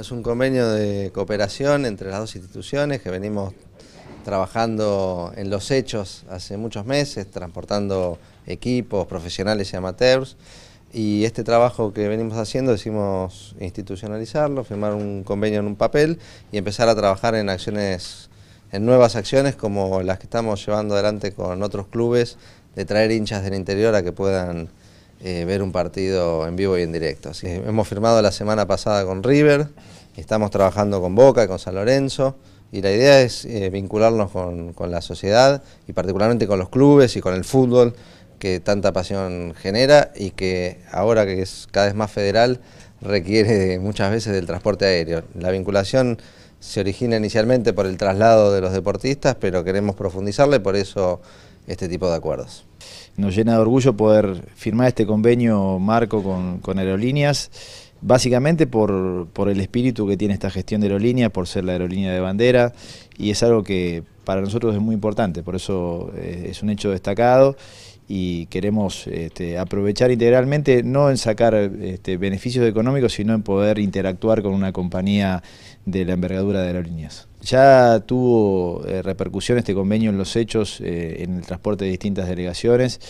Es un convenio de cooperación entre las dos instituciones que venimos trabajando en los hechos hace muchos meses, transportando equipos profesionales y amateurs. Y este trabajo que venimos haciendo decimos institucionalizarlo, firmar un convenio en un papel y empezar a trabajar en acciones, en nuevas acciones como las que estamos llevando adelante con otros clubes, de traer hinchas del interior a que puedan eh, ver un partido en vivo y en directo. hemos firmado la semana pasada con River, estamos trabajando con Boca, y con San Lorenzo, y la idea es eh, vincularnos con, con, la sociedad y particularmente con los clubes y con el fútbol que tanta pasión genera y que ahora que es cada vez más federal requiere muchas veces del transporte aéreo. La vinculación se origina inicialmente por el traslado de los deportistas, pero queremos profundizarle, por eso este tipo de acuerdos. Nos llena de orgullo poder firmar este convenio marco con, aerolíneas, básicamente por, por, el espíritu que tiene esta gestión de aerolíneas, por ser la aerolínea de bandera, y es algo que para nosotros es muy importante, por eso eh, es un hecho destacado y queremos este, aprovechar integralmente, no en sacar este, beneficios económicos, sino en poder interactuar con una compañía de la envergadura de aerolíneas. Ya tuvo eh, repercusión este convenio en los hechos, eh, en el transporte de distintas delegaciones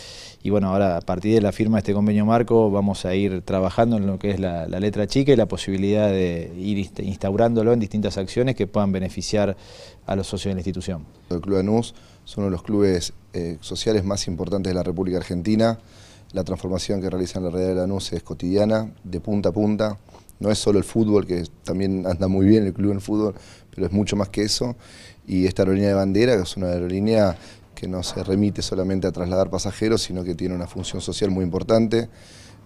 y bueno, ahora a partir de la firma de este convenio marco vamos a ir trabajando en lo que es la, la letra chica y la posibilidad de ir instaurándolo en distintas acciones que puedan beneficiar a los socios de la institución. El Club Anús son los clubes eh, sociales más importantes de la República Argentina. La transformación que realiza en la realidad de Lanús es cotidiana, de punta a punta. No es solo el fútbol, que también anda muy bien el club en fútbol, pero es mucho más que eso. Y esta aerolínea de bandera, que es una aerolínea que no se remite solamente a trasladar pasajeros, sino que tiene una función social muy importante.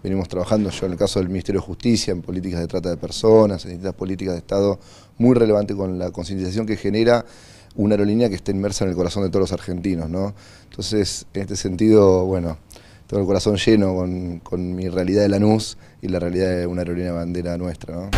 Venimos trabajando, yo en el caso del Ministerio de Justicia, en políticas de trata de personas, en distintas políticas de Estado, muy relevante con la concientización que genera una aerolínea que esté inmersa en el corazón de todos los argentinos, ¿no? Entonces, en este sentido, bueno, tengo el corazón lleno con, mi realidad de Lanús y la realidad de una aerolínea bandera nuestra,